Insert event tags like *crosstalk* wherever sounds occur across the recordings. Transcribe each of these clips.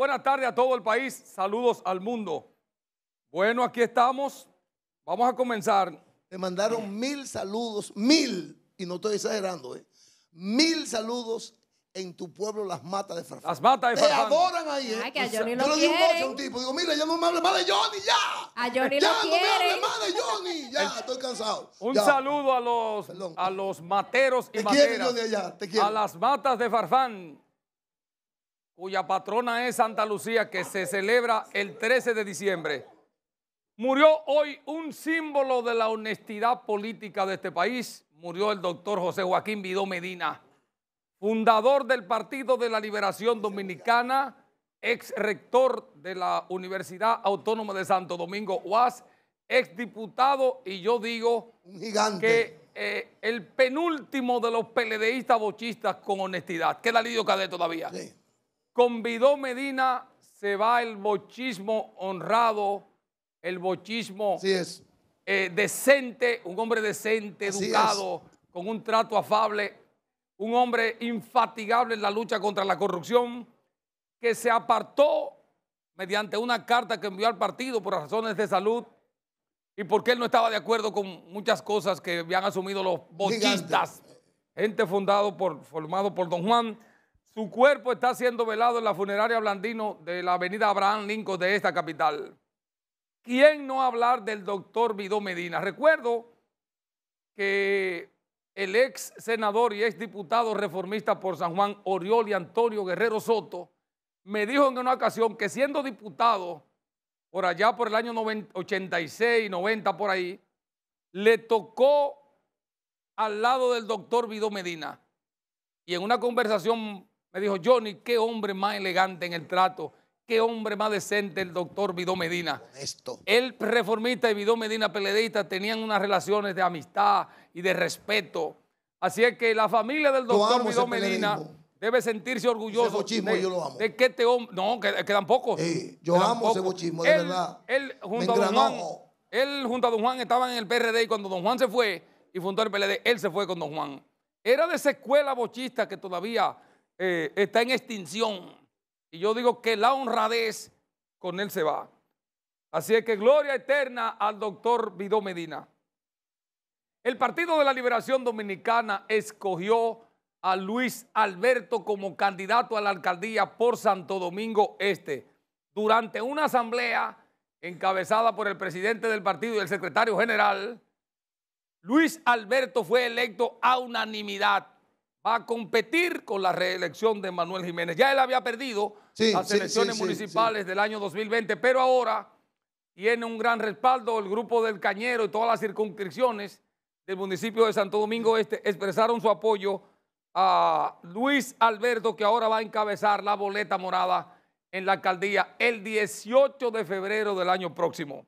Buenas tardes a todo el país. Saludos al mundo. Bueno, aquí estamos. Vamos a comenzar. Te mandaron mil saludos, mil, y no estoy exagerando, ¿eh? mil saludos en tu pueblo, las matas de Farfán. Las matas de Farfán. Te adoran ahí, ¿eh? Ay, que a Johnny lo Yo le di un a un tipo, digo, mira, ya no me hable más de Johnny, ya. A Johnny ya, no me hable más de Johnny, ya, estoy cansado. Un saludo a los, a los materos y te materas. Johnny, allá. Te quiero. A las matas de Farfán cuya patrona es Santa Lucía, que se celebra el 13 de diciembre. Murió hoy un símbolo de la honestidad política de este país. Murió el doctor José Joaquín Vidó Medina, fundador del Partido de la Liberación Dominicana, ex rector de la Universidad Autónoma de Santo Domingo, UAS, ex diputado y yo digo que eh, el penúltimo de los peledeístas bochistas con honestidad. Queda Lidio Cadet todavía. Convidó Medina se va el bochismo honrado, el bochismo eh, decente, un hombre decente, educado, con un trato afable, un hombre infatigable en la lucha contra la corrupción, que se apartó mediante una carta que envió al partido por razones de salud y porque él no estaba de acuerdo con muchas cosas que habían asumido los bochistas, gente fundado por, formado por don Juan su cuerpo está siendo velado en la funeraria Blandino de la avenida Abraham Lincoln de esta capital. ¿Quién no hablar del doctor Vidó Medina? Recuerdo que el ex senador y ex diputado reformista por San Juan, Oriol y Antonio Guerrero Soto, me dijo en una ocasión que siendo diputado, por allá por el año 86, 90, por ahí, le tocó al lado del doctor Vidó Medina. Y en una conversación me dijo, Johnny, qué hombre más elegante en el trato, qué hombre más decente el doctor Vidó Medina. esto El reformista y Vidó Medina peledeísta tenían unas relaciones de amistad y de respeto. Así es que la familia del doctor Vidó Medina debe sentirse orgulloso. Bochismo, de, yo lo amo. de, que este hombre. No, que, quedan pocos. Sí, yo amo ese bochismo, de verdad. Él junto, a don Juan, él junto a Don Juan estaban en el PRD y cuando Don Juan se fue y fundó el PLD, él se fue con Don Juan. Era de esa escuela bochista que todavía eh, está en extinción. Y yo digo que la honradez con él se va. Así es que gloria eterna al doctor Vidó Medina. El Partido de la Liberación Dominicana escogió a Luis Alberto como candidato a la alcaldía por Santo Domingo Este durante una asamblea encabezada por el presidente del partido y el secretario general. Luis Alberto fue electo a unanimidad va a competir con la reelección de Manuel Jiménez. Ya él había perdido las elecciones municipales del año 2020, pero ahora tiene un gran respaldo el grupo del Cañero y todas las circunscripciones del municipio de Santo Domingo Este expresaron su apoyo a Luis Alberto, que ahora va a encabezar la boleta morada en la alcaldía el 18 de febrero del año próximo.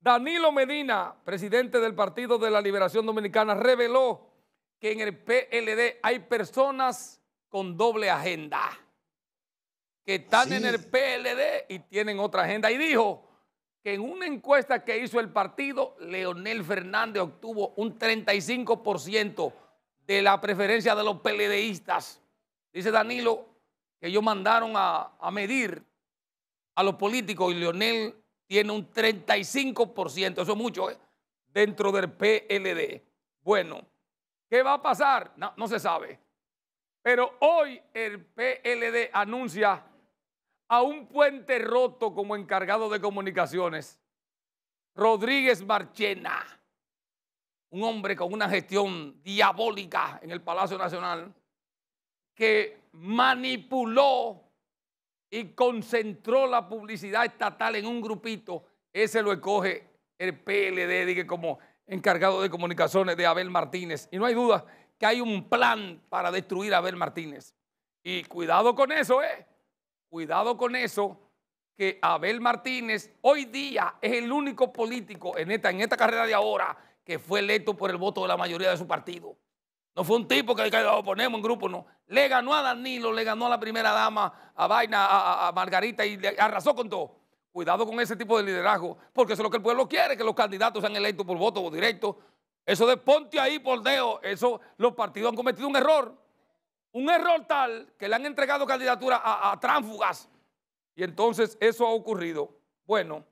Danilo Medina, presidente del Partido de la Liberación Dominicana, reveló que en el PLD hay personas con doble agenda, que están en el PLD y tienen otra agenda. Y dijo que en una encuesta que hizo el partido, Leonel Fernández obtuvo un 35% de la preferencia de los PLDistas. Dice Danilo que ellos mandaron a, medir a los políticos y Leonel tiene un 35%, eso es mucho, ¿eh? dentro del PLD. Bueno. ¿Qué va a pasar? No, no se sabe. Pero hoy el PLD anuncia a un puente roto como encargado de comunicaciones, Rodríguez Marchena, un hombre con una gestión diabólica en el Palacio Nacional, que manipuló y concentró la publicidad estatal en un grupito, ese lo escoge el PLD, dije, como encargado de comunicaciones de Abel Martínez. Y no hay duda que hay un plan para destruir a Abel Martínez. Y cuidado con eso, ¿eh? Cuidado con eso, que Abel Martínez hoy día es el único político en esta, en esta carrera de ahora que fue electo por el voto de la mayoría de su partido. No fue un tipo que, que ponemos en grupo, no. Le ganó a Danilo, le ganó a la primera dama, a Vaina, a, a Margarita y le arrasó con todo. Cuidado con ese tipo de liderazgo, porque eso es lo que el pueblo quiere, que los candidatos sean electos por voto directo. Eso de ponte ahí por eso los partidos han cometido un error. Un error tal que le han entregado candidatura a, a tránsfugas. Y entonces eso ha ocurrido. Bueno,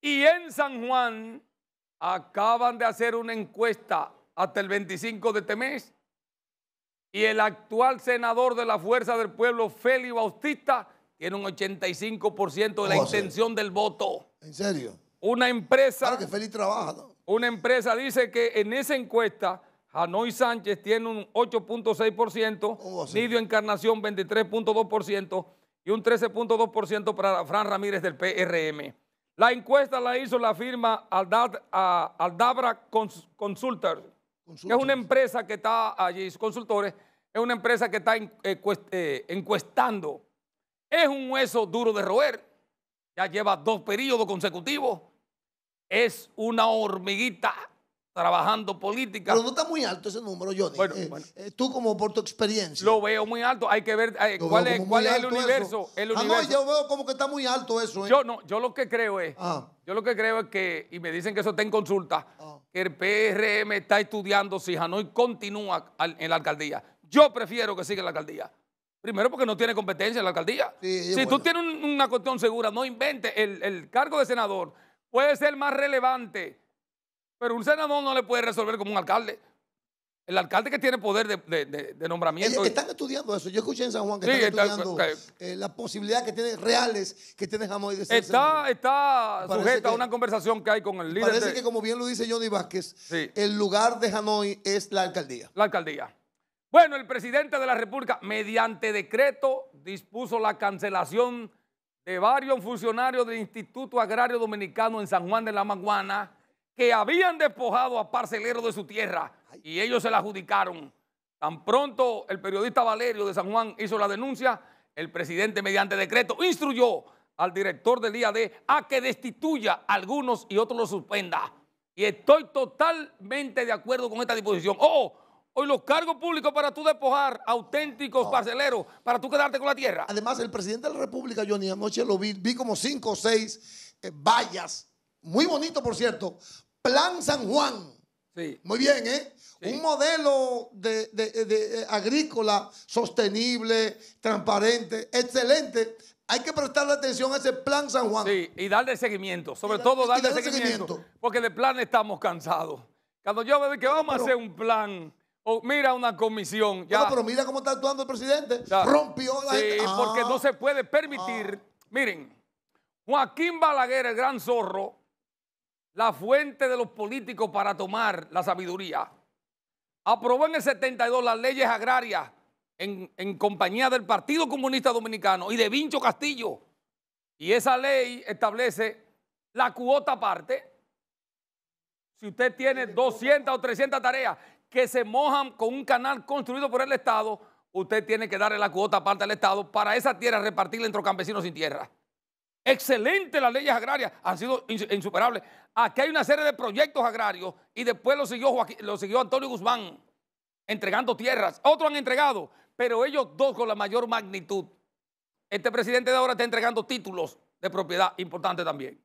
y en San Juan acaban de hacer una encuesta hasta el 25 de este mes. Y el actual senador de la Fuerza del Pueblo, Félix Bautista, tiene un 85% de la oh, intención del voto. ¿En serio? Una empresa. Claro que feliz trabaja, ¿no? Una empresa dice que en esa encuesta Hanoi Sánchez tiene un 8.6%, Nidio Encarnación 23.2% y un 13.2% para Fran Ramírez del PRM. La encuesta la hizo la firma Aldabra Cons Consultor, que es una empresa que está allí, consultores, es una empresa que está eh, eh, encuestando es un hueso duro de roer. Ya lleva dos periodos consecutivos. Es una hormiguita trabajando política. Pero no está muy alto ese número, Johnny. Eh, eh, tú como por tu experiencia. Lo veo muy alto. Hay que ver eh, cuál, es, el ah, universo. yo veo como que está muy alto eso. Yo no, yo lo que creo es, ah. yo lo que creo es que, y me dicen que eso está en consulta, ah. que el PRM está estudiando si Hanoi continúa en la alcaldía. Yo prefiero que siga en la alcaldía. Primero porque no tiene competencia la alcaldía. si tú tienes una cuestión segura, no inventes. El, cargo de senador puede ser más relevante, pero un senador no le puede resolver como un alcalde. El alcalde que tiene poder de, de, nombramiento. están estudiando eso. Yo escuché en San Juan que están estudiando eh, la posibilidad que tiene reales que tiene Hanoi de ser Está, está sujeta a una conversación que hay con el líder. Parece que, como bien lo dice Johnny Vázquez, el lugar de Hanoi es la alcaldía. La alcaldía. Bueno, el presidente de la República, mediante decreto, dispuso la cancelación de varios funcionarios del Instituto Agrario Dominicano en San Juan de la Maguana que habían despojado a parceleros de su tierra y ellos se la adjudicaron. Tan pronto el periodista Valerio de San Juan hizo la denuncia, el presidente mediante decreto instruyó al director del IAD a que destituya a algunos y otros los suspenda. Y estoy totalmente de acuerdo con esta disposición. ¡Oh! Hoy los cargos públicos para tú despojar auténticos ah. parceleros, para tú quedarte con la tierra. Además, el presidente de la República, yo ni anoche lo vi, vi como cinco o seis eh, vallas, muy bonito por cierto, Plan San Juan. Sí. Muy bien, ¿eh? Un modelo de, eh, eh, agrícola sostenible, transparente, excelente. Hay que prestarle atención a ese plan San Juan. Sí, y darle seguimiento, sobre todo darle, seguimiento, Porque de plan estamos cansados. Cuando yo veo que vamos a hacer un plan mira una comisión. Ya. pero mira cómo está actuando el presidente. Rompió la... Sí, porque ah. no se puede permitir. Ah. Miren, Joaquín Balaguer, el gran zorro, la fuente de los políticos para tomar la sabiduría, aprobó en el 72 las leyes agrarias en, en compañía del Partido Comunista Dominicano y de Vincho Castillo. Y esa ley establece la cuota aparte. Si usted tiene 200 o 300 tareas que se mojan con un canal construido por el Estado, usted tiene que darle la cuota aparte al Estado para esa tierra repartirla entre campesinos sin tierra. Excelente las leyes agrarias, han sido insuperables. Aquí hay una serie de proyectos agrarios y después lo siguió, lo siguió Antonio Guzmán entregando tierras. Otros han entregado, pero ellos dos con la mayor magnitud. Este presidente de ahora está entregando títulos de propiedad importante también.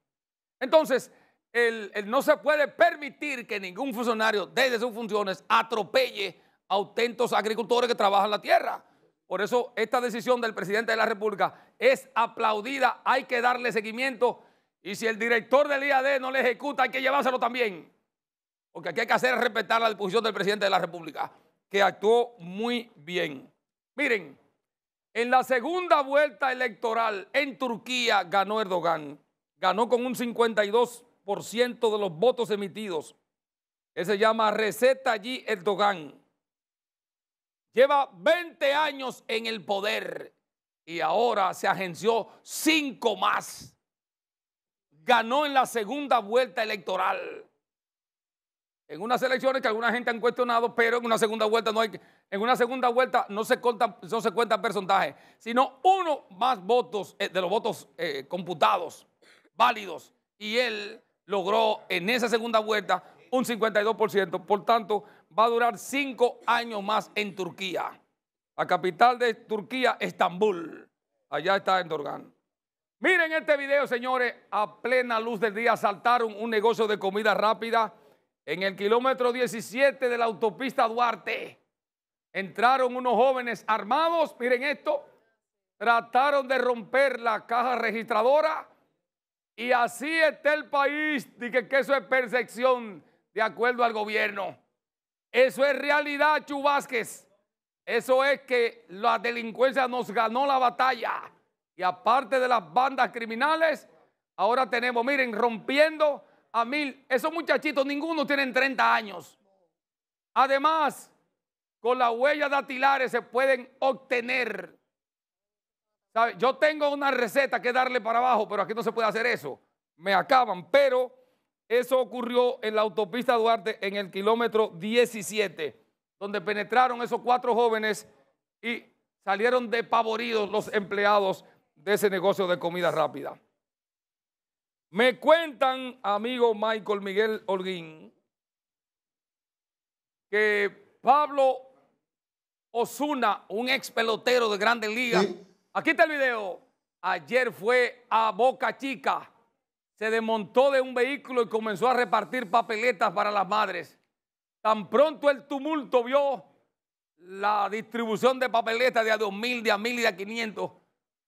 Entonces, el, no se puede permitir que ningún funcionario desde sus funciones atropelle a autentos agricultores que trabajan la tierra. Por eso esta decisión del presidente de la República es aplaudida, hay que darle seguimiento y si el director del IAD no le ejecuta hay que llevárselo también. Porque aquí hay que hacer respetar la disposición del presidente de la República, que actuó muy bien. Miren, en la segunda vuelta electoral en Turquía ganó Erdogan, ganó con un 52 de los votos emitidos. Él se llama Receta allí Erdogan. Lleva 20 años en el poder y ahora se agenció 5 más. Ganó en la segunda vuelta electoral. En unas elecciones que alguna gente han cuestionado, pero en una segunda vuelta no hay en una segunda vuelta no se cuentan no se porcentajes, sino uno más votos eh, de los votos eh, computados, válidos y él logró en esa segunda vuelta un 52%. Por tanto, va a durar cinco años más en Turquía. La capital de Turquía, Estambul. Allá está Erdogan. Miren este video, señores. A plena luz del día saltaron un negocio de comida rápida en el kilómetro 17 de la autopista Duarte. Entraron unos jóvenes armados, miren esto, trataron de romper la caja registradora y así está el país. Dije que eso es percepción de acuerdo al gobierno. Eso es realidad, Chubásquez. Eso es que la delincuencia nos ganó la batalla. Y aparte de las bandas criminales, ahora tenemos, miren, rompiendo a mil. Esos muchachitos, ninguno tienen 30 años. Además, con las huellas atilares se pueden obtener yo tengo una receta que darle para abajo, pero aquí no se puede hacer eso. Me acaban, pero eso ocurrió en la autopista Duarte en el kilómetro 17, donde penetraron esos cuatro jóvenes y salieron depavoridos los empleados de ese negocio de comida rápida. Me cuentan, amigo Michael Miguel Holguín, que Pablo Osuna, un ex pelotero de grandes ligas, Aquí está el video. Ayer fue a Boca Chica. Se desmontó de un vehículo y comenzó a repartir papeletas para las madres. Tan pronto el tumulto vio la distribución de papeletas de a 2.000, de a 1.000 y de a 500.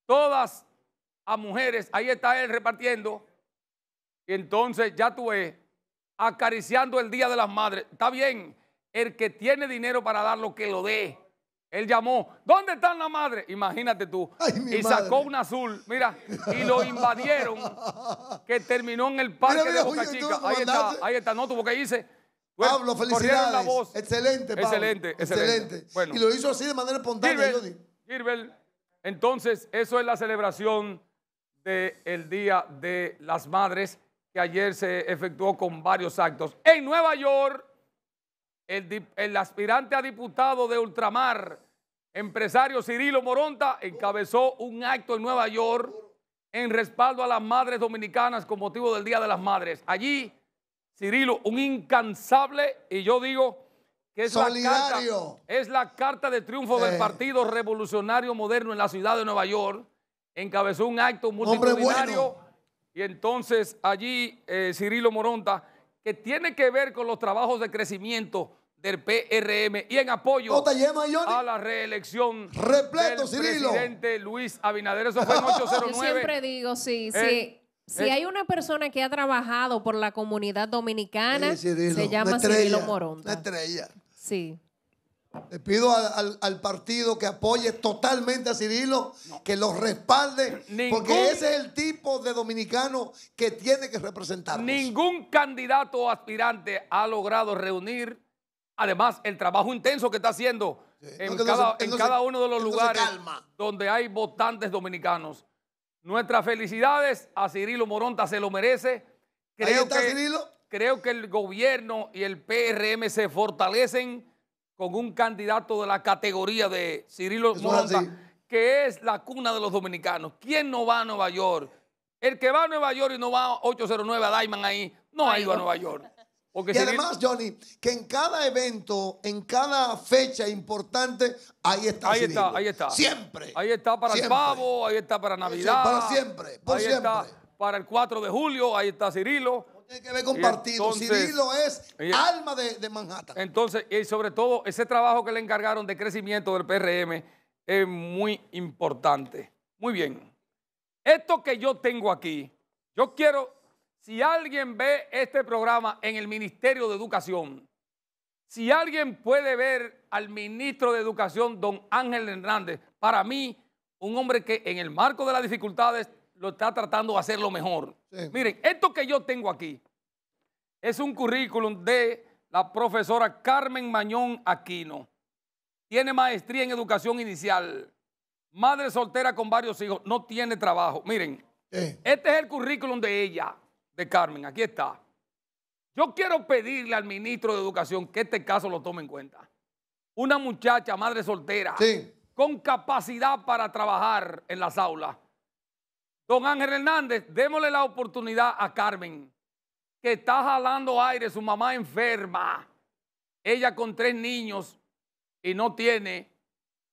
Todas a mujeres. Ahí está él repartiendo. Y entonces ya tú ves, acariciando el Día de las Madres. Está bien, el que tiene dinero para dar lo que lo dé. Él llamó, ¿dónde están la madre? Imagínate tú. y sacó un azul, mira, y lo *laughs* invadieron, que terminó en el parque de Boca Chica. Ahí está, no tuvo que irse. Pablo, felicidades. La voz. Excelente, Pablo. Excelente, excelente. Y lo hizo así de manera espontánea. entonces, eso es la celebración del el Día de las Madres, que ayer se efectuó con varios actos. En Nueva York, el, aspirante a diputado de ultramar, empresario Cirilo Moronta, encabezó un acto en Nueva York en respaldo a las madres dominicanas con motivo del Día de las Madres. Allí, Cirilo, un incansable, y yo digo que es, La, carta, es la carta de triunfo del eh. Partido Revolucionario Moderno en la ciudad de Nueva York, encabezó un acto multitudinario. Y entonces allí eh, Cirilo Moronta que tiene que ver con los trabajos de crecimiento del PRM y en apoyo a la reelección Repleto, del Cirilo. presidente Luis Abinader. Eso fue en 809. *laughs* Yo siempre digo, sí, eh, sí. Eh. si hay una persona que ha trabajado por la comunidad dominicana, se llama Cirilo Morón. estrella. Sí. Le pido al, partido que apoye totalmente a Cirilo, que lo respalde, porque ese es el tipo de dominicano que tiene que representarnos. Ningún candidato aspirante ha logrado reunir, además, el trabajo intenso que está haciendo en, cada, uno de los lugares donde hay votantes dominicanos. Nuestras felicidades a Cirilo Moronta, se lo merece. Cirilo. Creo que el gobierno y el PRM se fortalecen con un candidato de la categoría de Cirilo que es la cuna de los dominicanos. ¿Quién no va a Nueva York? El que va a Nueva York y no va a 809 a Diamond ahí, no ha ido a Nueva York. y además, Johnny, que en cada evento, en cada fecha importante, ahí está. Ahí está, ahí está. Siempre. Ahí está para el pavo, ahí está para Navidad. para siempre, por ahí siempre. Está para el 4 de julio, ahí está Cirilo tiene que ver con partido. Cirilo es eh, alma de, de, Manhattan. Entonces, y eh, sobre todo, ese trabajo que le encargaron de crecimiento del PRM es muy importante. Muy bien. Esto que yo tengo aquí, yo quiero, si alguien ve este programa en el Ministerio de Educación, si alguien puede ver al ministro de Educación, don Ángel Hernández, para mí, un hombre que en el marco de las dificultades lo está tratando de hacerlo mejor. Miren, esto que yo tengo aquí es un currículum de la profesora Carmen Mañón Aquino. Tiene maestría en educación inicial. Madre soltera con varios hijos, no tiene trabajo. Miren, este es el currículum de ella, de Carmen. Aquí está. Yo quiero pedirle al ministro de Educación que este caso lo tome en cuenta. Una muchacha, madre soltera, con capacidad para trabajar en las aulas, Don Ángel Hernández, démosle la oportunidad a Carmen, que está jalando aire, su mamá enferma, ella con tres niños y no tiene,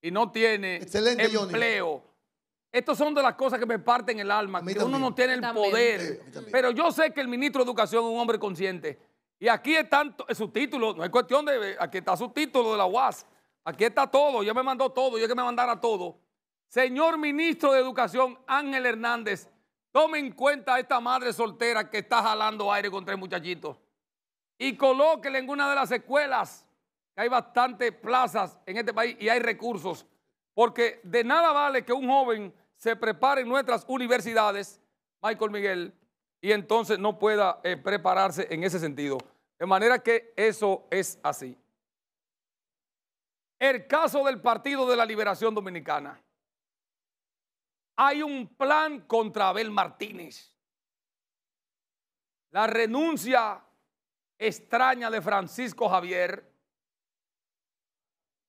y no tiene empleo. Estas son de las cosas que me parten el alma, que uno no tiene el poder. Pero yo sé que el ministro de Educación es un hombre consciente. Y aquí está eh, su título, no es cuestión de, eh, aquí está su título de la UAS, aquí está todo, yo me mandó todo, yo que me mandara todo. Señor ministro de Educación Ángel Hernández, tome en cuenta a esta madre soltera que está jalando aire con tres muchachitos y colóquela en una de las escuelas. que Hay bastantes plazas en este país y hay recursos, porque de nada vale que un joven se prepare en nuestras universidades, Michael Miguel, y entonces no pueda eh, prepararse en ese sentido. De manera que eso es así. El caso del Partido de la Liberación Dominicana hay un plan contra Abel Martínez. La renuncia extraña de Francisco Javier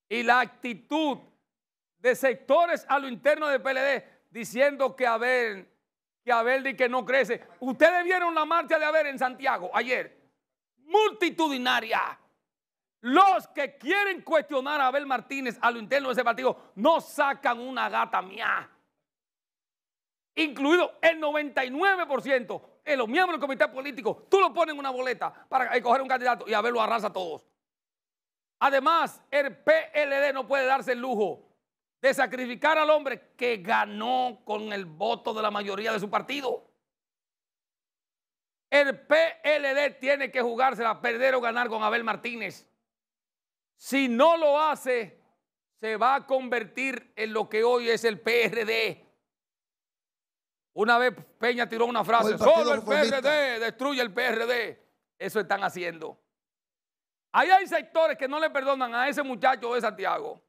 y la actitud de sectores a lo interno de PLD diciendo que Abel, que Abel y que no crece. Ustedes vieron la marcha de Abel en Santiago ayer, multitudinaria. Los que quieren cuestionar a Abel Martínez a lo interno de ese partido no sacan una gata mía incluido el 99%, en los miembros del comité político, tú lo pones en una boleta para escoger un candidato y a lo arrasa a todos. Además, el PLD no puede darse el lujo de sacrificar al hombre que ganó con el voto de la mayoría de su partido. El PLD tiene que jugársela, perder o ganar con Abel Martínez. Si no lo hace, se va a convertir en lo que hoy es el PRD una vez Peña tiró una frase, solo el PRD destruye el PRD. Eso están haciendo. Ahí hay sectores que no le perdonan a ese muchacho de Santiago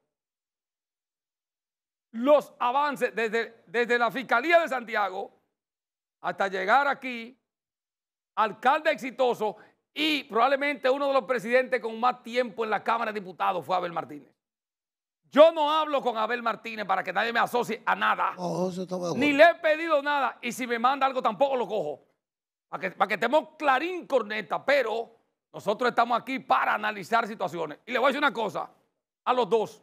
los avances desde, desde la Fiscalía de Santiago hasta llegar aquí, alcalde exitoso y probablemente uno de los presidentes con más tiempo en la Cámara de Diputados fue Abel Martínez. Yo no hablo con Abel Martínez para que nadie me asocie a nada. Oh, Ni le he pedido nada. Y si me manda algo tampoco lo cojo. Para que, estemos clarín corneta. Pero nosotros estamos aquí para analizar situaciones. Y le voy a decir una cosa a los dos.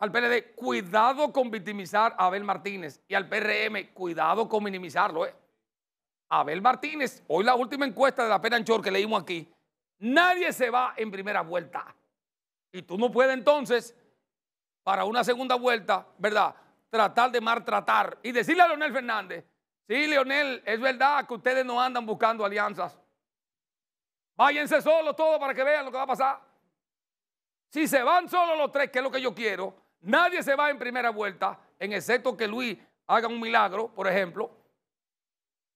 Al PLD, cuidado con victimizar a Abel Martínez. Y al PRM, cuidado con minimizarlo. Eh. Abel Martínez, hoy la última encuesta de la pena anchor que leímos aquí. Nadie se va en primera vuelta. Y tú no puedes entonces, para una segunda vuelta, ¿verdad? Tratar de maltratar y decirle a Leonel Fernández, sí, Leonel, es verdad que ustedes no andan buscando alianzas. Váyanse solos todos para que vean lo que va a pasar. Si se van solos los tres, que es lo que yo quiero, nadie se va en primera vuelta, en excepto que Luis haga un milagro, por ejemplo.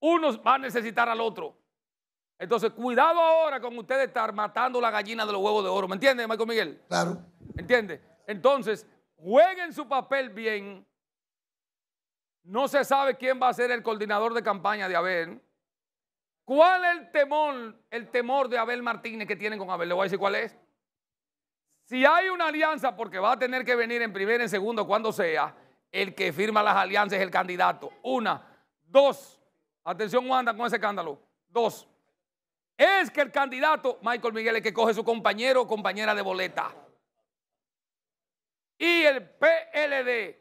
Uno va a necesitar al otro. Entonces, cuidado ahora con ustedes estar matando la gallina de los huevos de oro. ¿Me entiende, Marco Miguel? Claro. ¿Entiende? Entonces, jueguen su papel bien. No se sabe quién va a ser el coordinador de campaña de Abel. ¿Cuál es el temor, el temor de Abel Martínez que tienen con Abel? Le voy a decir cuál es. Si hay una alianza, porque va a tener que venir en primer, en segundo, cuando sea, el que firma las alianzas es el candidato. Una. Dos. Atención, Wanda, con ese escándalo. Dos es que el candidato Michael Miguel es que coge su compañero o compañera de boleta. Y el PLD,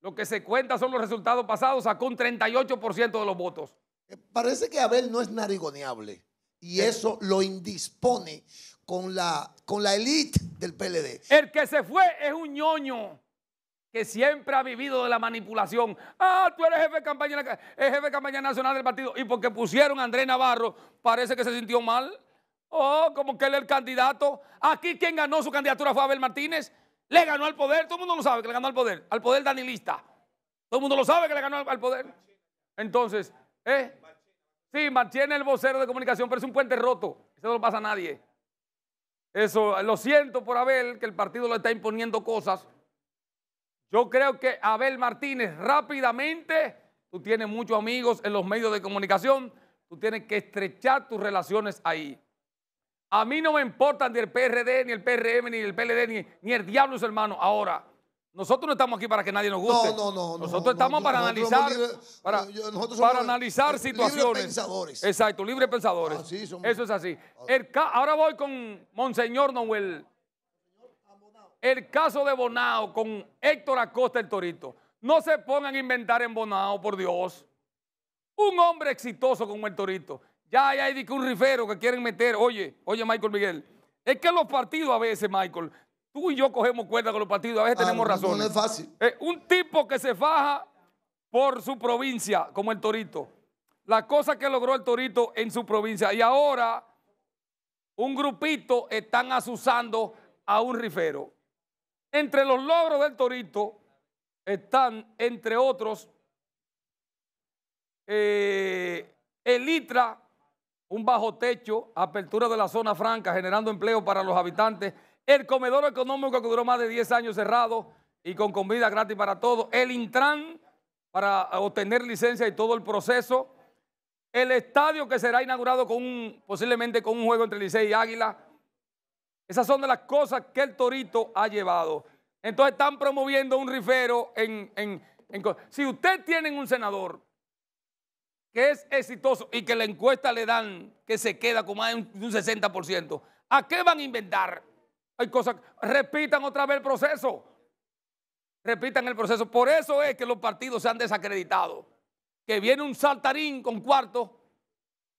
lo que se cuenta son los resultados pasados, sacó un 38% de los votos. Eh, parece que Abel no es narigoneable y eh. eso lo indispone con la, con la elite del PLD. El que se fue es un ñoño que siempre ha vivido de la manipulación. Ah, tú eres jefe de campaña, jefe de campaña nacional del partido. Y porque pusieron a Andrés Navarro, parece que se sintió mal. Oh, como que él es el candidato. Aquí quien ganó su candidatura fue Abel Martínez. Le ganó al poder. Todo el mundo lo sabe que le ganó al poder. Al poder danilista. Todo el mundo lo sabe que le ganó al poder. Entonces, ¿eh? Sí, mantiene el vocero de comunicación, pero es un puente roto. Eso no lo pasa a nadie. Eso, lo siento por Abel, que el partido le está imponiendo cosas yo creo que Abel Martínez rápidamente, tú tienes muchos amigos en los medios de comunicación, tú tienes que estrechar tus relaciones ahí. A mí no me importan ni el PRD, ni el PRM, ni el PLD, ni, ni el diablo, su hermano. Ahora, nosotros no estamos aquí para que nadie nos guste. No, no, no. Nosotros estamos para analizar, para, analizar situaciones. Libres pensadores. Exacto, libres pensadores. Ah, Eso es así. Ah. El, ahora voy con Monseñor Noel el caso de Bonao con Héctor Acosta el Torito. No se pongan a inventar en Bonao, por Dios. Un hombre exitoso como el Torito. Ya hay, un rifero que quieren meter. Oye, oye, Michael Miguel. Es que los partidos a veces, Michael, tú y yo cogemos cuerdas con los partidos, a veces ah, tenemos razón. No es fácil. Eh, un tipo que se faja por su provincia, como el Torito. La cosa que logró el Torito en su provincia. Y ahora un grupito están asusando a un rifero. Entre los logros del Torito están, entre otros, eh, el ITRA, un bajo techo, apertura de la zona franca, generando empleo para los habitantes, el comedor económico que duró más de 10 años cerrado y con comida gratis para todos, el Intran para obtener licencia y todo el proceso, el estadio que será inaugurado con posiblemente con un juego entre Licey y Águila, esas son de las cosas que el torito ha llevado. Entonces están promoviendo un rifero en, Si usted tiene un senador que es exitoso y que la encuesta le dan que se queda con más de un 60%, ¿a qué van a inventar? Hay cosas... Repitan otra vez el proceso. Repitan el proceso. Por eso es que los partidos se han desacreditado. Que viene un saltarín con cuarto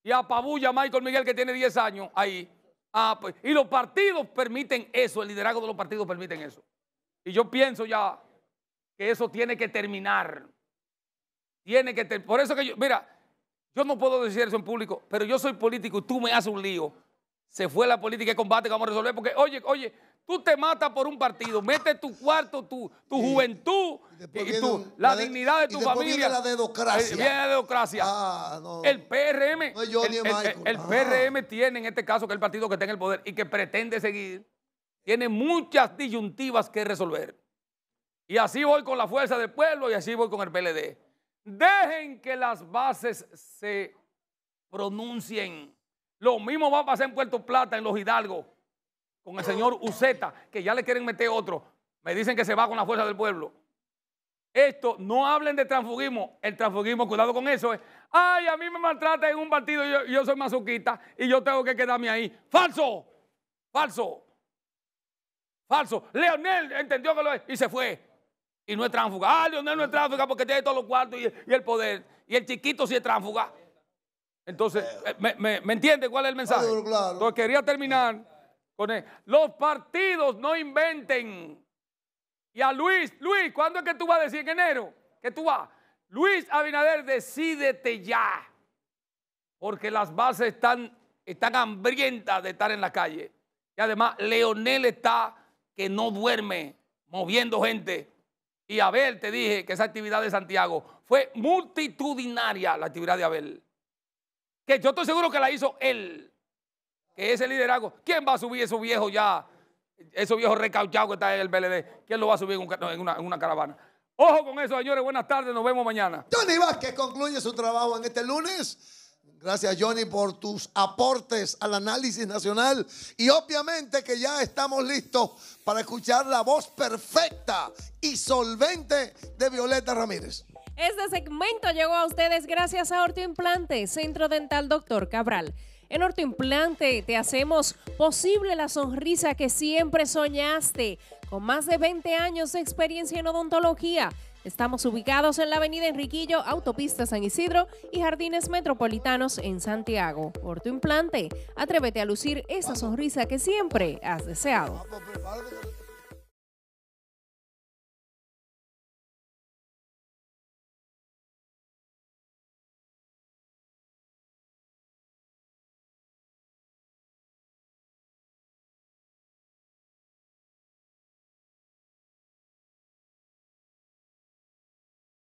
y apabulla a Michael Miguel que tiene 10 años ahí Ah, pues, y los partidos permiten eso, el liderazgo de los partidos permiten eso. Y yo pienso ya que eso tiene que terminar. Tiene que Por eso que yo, mira, yo no puedo decir eso en público, pero yo soy político y tú me haces un lío se fue la política de combate que vamos a resolver. Porque, oye, oye, tú te matas por un partido, mete tu cuarto, tu, tu juventud y, tu, la, dignidad de tu familia. Eh, viene la democracia Viene la democracia Ah, no, el PRM. el, el, ah. PRM tiene en este caso que el partido que está en el poder y que pretende seguir, tiene muchas disyuntivas que resolver. Y así voy con la fuerza del pueblo y así voy con el PLD. Dejen que las bases se pronuncien. Lo mismo va a pasar en Puerto Plata, en Los Hidalgos, con el señor Uceta, que ya le quieren meter otro. Me dicen que se va con la fuerza del pueblo. Esto, no hablen de transfugismo. El transfugismo, cuidado con eso, eh. ay, a mí me maltrata en un partido, yo, yo soy Mazuquita y yo tengo que quedarme ahí. Falso, falso, falso. Leonel entendió que lo es y se fue. Y no es tránfuga. Ah, Leonel no es transfuga porque tiene todos los cuartos y, el poder. Y el chiquito sí es tránfuga. Entonces, eh, eh, me, me, entiende cuál es el mensaje? Claro, Entonces, quería terminar con él. Los partidos no inventen. Y a Luis, Luis, ¿cuándo es que tú vas a decir en enero? Que tú vas. Luis Abinader, decídete ya. Porque las bases están, están hambrientas de estar en la calle. Y además, Leonel está que no duerme, moviendo gente. Y Abel, te dije que esa actividad de Santiago fue multitudinaria, la actividad de Abel que yo estoy seguro que la hizo él, que es el liderazgo. ¿Quién va a subir esos viejos ya, esos viejos recauchados que están en el BLD? ¿Quién lo va a subir en una, en una caravana? Ojo con eso, señores. Buenas tardes, nos vemos mañana. Johnny Vázquez concluye su trabajo en este lunes. Gracias, Johnny, por tus aportes al análisis nacional. Y obviamente que ya estamos listos para escuchar la voz perfecta y solvente de Violeta Ramírez. Este segmento llegó a ustedes gracias a Orto Centro Dental Doctor Cabral. En Orto te hacemos posible la sonrisa que siempre soñaste. Con más de 20 años de experiencia en odontología, estamos ubicados en la Avenida Enriquillo, Autopista San Isidro y Jardines Metropolitanos en Santiago. Orto atrévete a lucir esa sonrisa que siempre has deseado.